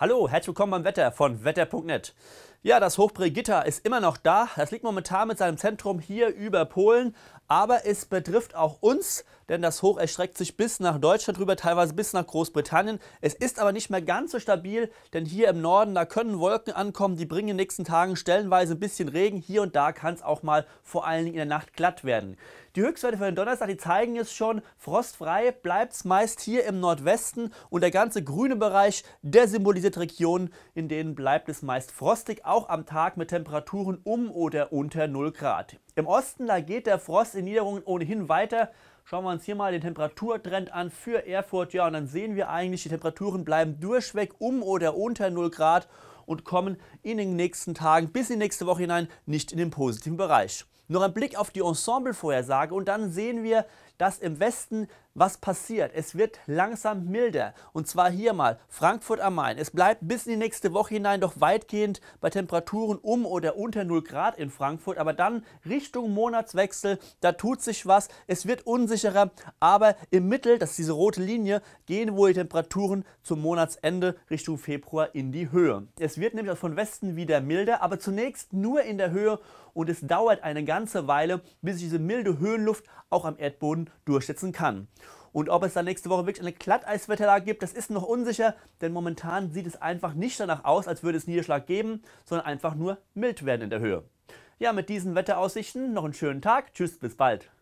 Hallo, herzlich willkommen beim Wetter von wetter.net. Ja, das Hochbrigitta ist immer noch da. Das liegt momentan mit seinem Zentrum hier über Polen. Aber es betrifft auch uns, denn das Hoch erstreckt sich bis nach Deutschland rüber, teilweise bis nach Großbritannien. Es ist aber nicht mehr ganz so stabil, denn hier im Norden, da können Wolken ankommen, die bringen in den nächsten Tagen stellenweise ein bisschen Regen. Hier und da kann es auch mal vor allen Dingen in der Nacht glatt werden. Die Höchstwerte für den Donnerstag, die zeigen es schon, frostfrei bleibt es meist hier im Nordwesten und der ganze grüne Bereich, der symbolisiert Regionen, in denen bleibt es meist frostig auch am Tag mit Temperaturen um oder unter 0 Grad. Im Osten, da geht der Frost in Niederungen ohnehin weiter. Schauen wir uns hier mal den Temperaturtrend an für Erfurt. Ja, und dann sehen wir eigentlich, die Temperaturen bleiben durchweg um oder unter 0 Grad und kommen in den nächsten Tagen bis in die nächste Woche hinein nicht in den positiven Bereich. Noch ein Blick auf die Ensemble-Vorhersage und dann sehen wir, dass im Westen was passiert. Es wird langsam milder. Und zwar hier mal Frankfurt am Main. Es bleibt bis in die nächste Woche hinein doch weitgehend bei Temperaturen um oder unter 0 Grad in Frankfurt. Aber dann Richtung Monatswechsel, da tut sich was. Es wird unsicherer. Aber im Mittel, das ist diese rote Linie, gehen wohl die Temperaturen zum Monatsende Richtung Februar in die Höhe. Es wird nämlich von Westen wieder milder, aber zunächst nur in der Höhe und es dauert eine ganze Weile, bis sich diese milde Höhenluft auch am Erdboden durchsetzen kann. Und ob es dann nächste Woche wirklich eine Glatteiswetterlage gibt, das ist noch unsicher, denn momentan sieht es einfach nicht danach aus, als würde es Niederschlag geben, sondern einfach nur mild werden in der Höhe. Ja, mit diesen Wetteraussichten noch einen schönen Tag. Tschüss, bis bald.